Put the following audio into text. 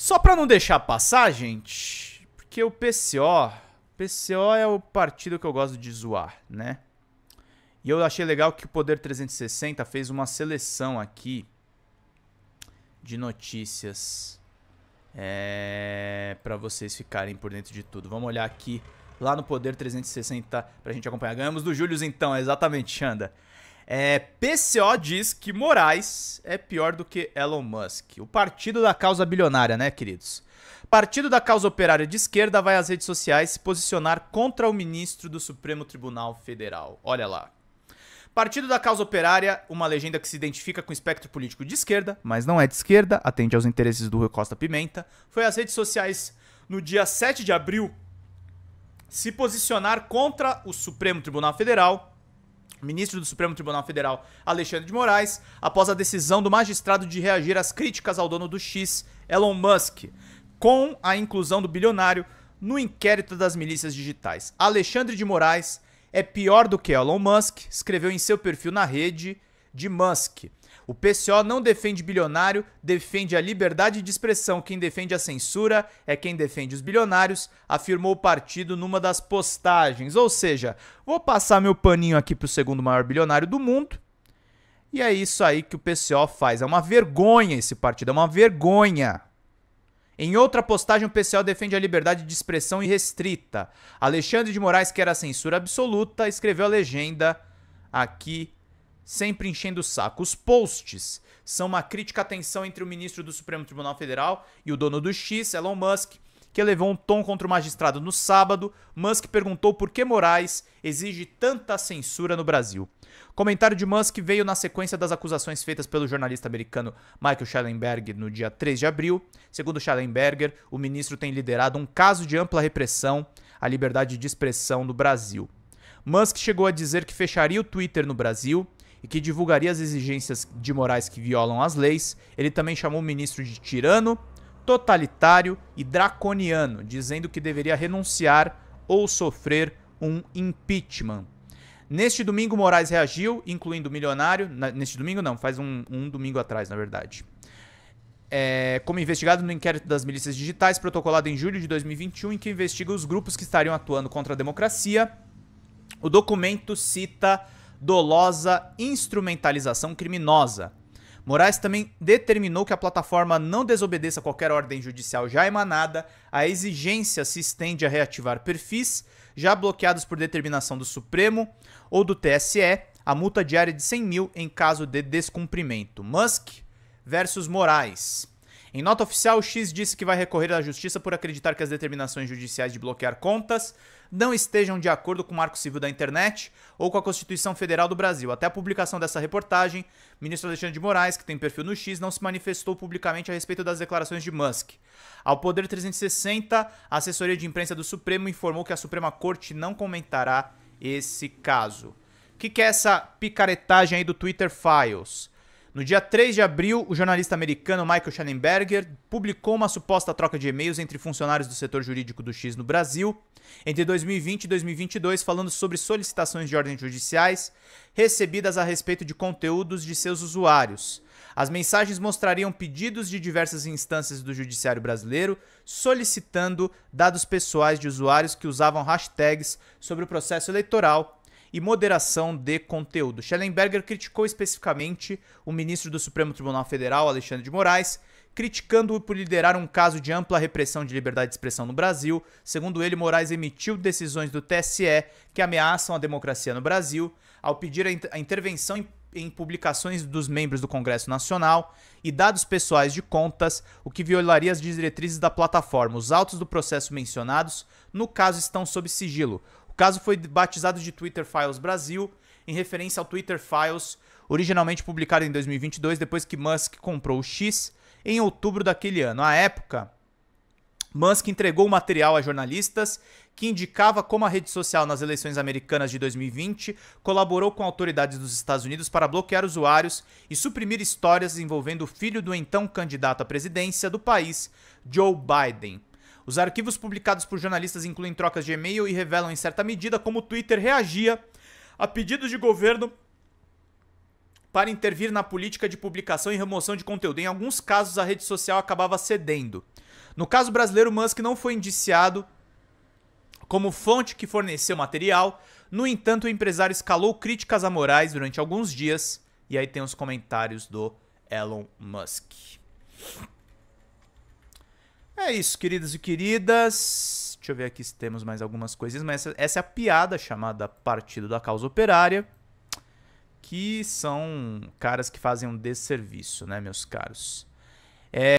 Só para não deixar passar, gente, porque o PCO, PCO é o partido que eu gosto de zoar, né? E eu achei legal que o Poder 360 fez uma seleção aqui de notícias é, para vocês ficarem por dentro de tudo. Vamos olhar aqui lá no Poder 360 pra gente acompanhar. Ganhamos do Július então, é exatamente, Xanda. É, PCO diz que Moraes é pior do que Elon Musk. O partido da causa bilionária, né, queridos? Partido da causa operária de esquerda vai às redes sociais se posicionar contra o ministro do Supremo Tribunal Federal. Olha lá. Partido da Causa Operária, uma legenda que se identifica com o espectro político de esquerda, mas não é de esquerda, atende aos interesses do Rui Costa Pimenta, foi às redes sociais no dia 7 de abril se posicionar contra o Supremo Tribunal Federal Ministro do Supremo Tribunal Federal Alexandre de Moraes, após a decisão do magistrado de reagir às críticas ao dono do X, Elon Musk, com a inclusão do bilionário no inquérito das milícias digitais. Alexandre de Moraes é pior do que Elon Musk, escreveu em seu perfil na rede de Musk. O PCO não defende bilionário, defende a liberdade de expressão. Quem defende a censura é quem defende os bilionários, afirmou o partido numa das postagens. Ou seja, vou passar meu paninho aqui pro segundo maior bilionário do mundo. E é isso aí que o PCO faz. É uma vergonha esse partido, é uma vergonha. Em outra postagem, o PCO defende a liberdade de expressão irrestrita. Alexandre de Moraes quer a censura absoluta, escreveu a legenda aqui sempre enchendo o saco. Os posts são uma crítica à tensão entre o ministro do Supremo Tribunal Federal e o dono do X, Elon Musk, que levou um tom contra o magistrado no sábado. Musk perguntou por que Moraes exige tanta censura no Brasil. O comentário de Musk veio na sequência das acusações feitas pelo jornalista americano Michael Schellenberger no dia 3 de abril. Segundo Schellenberger, o ministro tem liderado um caso de ampla repressão à liberdade de expressão no Brasil. Musk chegou a dizer que fecharia o Twitter no Brasil que divulgaria as exigências de morais que violam as leis, ele também chamou o ministro de tirano, totalitário e draconiano, dizendo que deveria renunciar ou sofrer um impeachment. Neste domingo, Moraes reagiu, incluindo o milionário. neste domingo, não, faz um, um domingo atrás, na verdade. É, como investigado no inquérito das milícias digitais, protocolado em julho de 2021, em que investiga os grupos que estariam atuando contra a democracia. O documento cita dolosa instrumentalização criminosa. Moraes também determinou que a plataforma não desobedeça qualquer ordem judicial já emanada, a exigência se estende a reativar perfis já bloqueados por determinação do Supremo ou do TSE, a multa diária de 100 mil em caso de descumprimento. Musk versus Moraes. Em nota oficial, X disse que vai recorrer à justiça por acreditar que as determinações judiciais de bloquear contas não estejam de acordo com o Marco Civil da Internet ou com a Constituição Federal do Brasil. Até a publicação dessa reportagem, o ministro Alexandre de Moraes, que tem perfil no X, não se manifestou publicamente a respeito das declarações de Musk. Ao Poder 360, a assessoria de imprensa do Supremo informou que a Suprema Corte não comentará esse caso. O que, que é essa picaretagem aí do Twitter Files? No dia 3 de abril, o jornalista americano Michael Schellenberger publicou uma suposta troca de e-mails entre funcionários do setor jurídico do X no Brasil entre 2020 e 2022, falando sobre solicitações de ordens judiciais recebidas a respeito de conteúdos de seus usuários. As mensagens mostrariam pedidos de diversas instâncias do judiciário brasileiro solicitando dados pessoais de usuários que usavam hashtags sobre o processo eleitoral e moderação de conteúdo. Schellenberger criticou especificamente o ministro do Supremo Tribunal Federal, Alexandre de Moraes, criticando-o por liderar um caso de ampla repressão de liberdade de expressão no Brasil. Segundo ele, Moraes emitiu decisões do TSE que ameaçam a democracia no Brasil ao pedir a, intervenção em em publicações dos membros do Congresso Nacional e dados pessoais de contas, o que violaria as diretrizes da plataforma. Os autos do processo mencionados, no caso, estão sob sigilo caso foi batizado de Twitter Files Brasil, em referência ao Twitter Files, originalmente publicado em 2022, depois que Musk comprou o X em outubro daquele ano. À época, Musk entregou o material a jornalistas que indicava como a rede social nas eleições americanas de 2020 colaborou com autoridades dos Estados Unidos para bloquear usuários e suprimir histórias envolvendo o filho do então candidato à presidência do país, Joe Biden. Os arquivos publicados por jornalistas incluem trocas de e-mail e revelam em certa medida como o Twitter reagia a pedidos de governo para intervir na política de publicação e remoção de conteúdo. Em alguns casos, a rede social acabava cedendo. No caso brasileiro, Musk não foi indiciado como fonte que forneceu material. No entanto, o empresário escalou críticas a morais durante alguns dias. E aí tem os comentários do Elon Musk. É isso, queridos e queridas. Deixa eu ver aqui se temos mais algumas coisas, mas essa, essa é a piada chamada Partido da Causa Operária, que são caras que fazem um desserviço, né, meus caros? É.